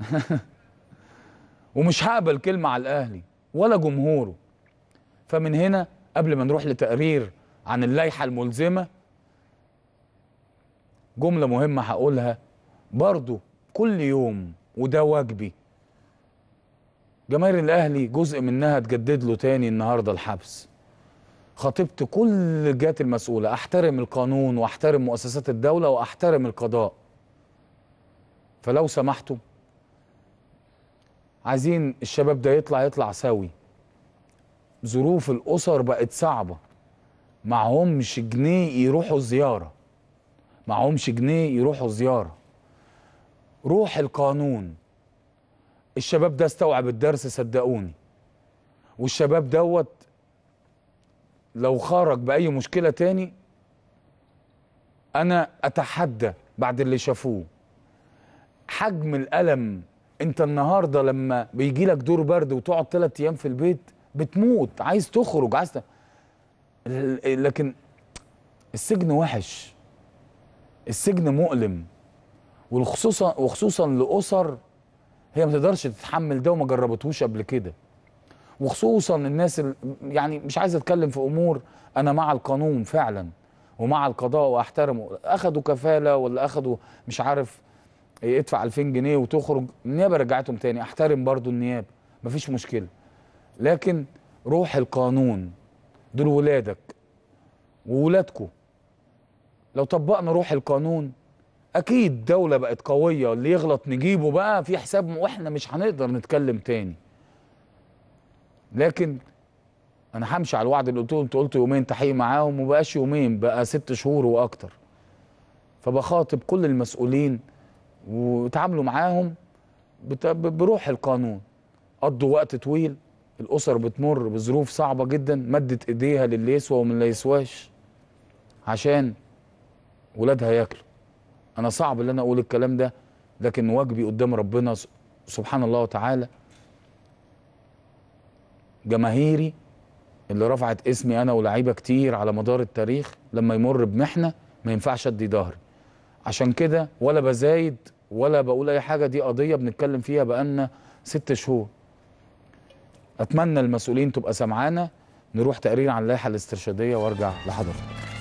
ومش هقبل كلمة على الأهلي ولا جمهوره فمن هنا قبل ما نروح لتقرير عن اللائحة الملزمة جملة مهمة هقولها برضو كل يوم وده واجبي جماهير الأهلي جزء منها تجدد له تاني النهاردة الحبس خطبت كل الجهات المسؤولة أحترم القانون وأحترم مؤسسات الدولة وأحترم القضاء فلو سمحتم عايزين الشباب ده يطلع يطلع سوي ظروف الاسر بقت صعبه معهمش جنيه يروحوا زياره معهمش جنيه يروحوا زياره روح القانون الشباب ده استوعب الدرس صدقوني والشباب دوت لو خرج باي مشكله تاني انا اتحدى بعد اللي شافوه حجم الالم انت النهارده لما بيجي لك دور برد وتقعد ثلاث ايام في البيت بتموت عايز تخرج عايز ت... لكن السجن وحش السجن مؤلم وخصوصا وخصوصا لاسر هي ما تقدرش تتحمل ده وما جربتهوش قبل كده وخصوصا الناس يعني مش عايز اتكلم في امور انا مع القانون فعلا ومع القضاء واحترمه اخذوا كفاله ولا اخذوا مش عارف يدفع 2000 جنيه وتخرج النيابه رجعتهم تاني احترم برضو النيابه مفيش مشكله لكن روح القانون دول ولادك وولادكم لو طبقنا روح القانون اكيد دولة بقت قوية اللي يغلط نجيبه بقى في حساب واحنا مش هنقدر نتكلم تاني لكن انا همشي على الوعد اللي قلته انت قلت يومين تحقيق معاهم ومبقاش يومين بقى ست شهور واكتر فبخاطب كل المسؤولين وتعاملوا معاهم بروح القانون قضوا وقت طويل الاسر بتمر بظروف صعبه جدا مدت ايديها للي يسوى ومن لا يسواش عشان ولادها ياكلوا انا صعب ان انا اقول الكلام ده لكن واجبي قدام ربنا سبحان الله وتعالى جماهيري اللي رفعت اسمي انا ولاعيبه كتير على مدار التاريخ لما يمر بمحنه ما ينفعش ادي ظهري عشان كده ولا بزايد ولا بقول اي حاجه دي قضيه بنتكلم فيها بقالنا ست شهور اتمنى المسؤولين تبقى سمعانا نروح تقرير عن اللائحه الاسترشاديه وارجع لحضرتك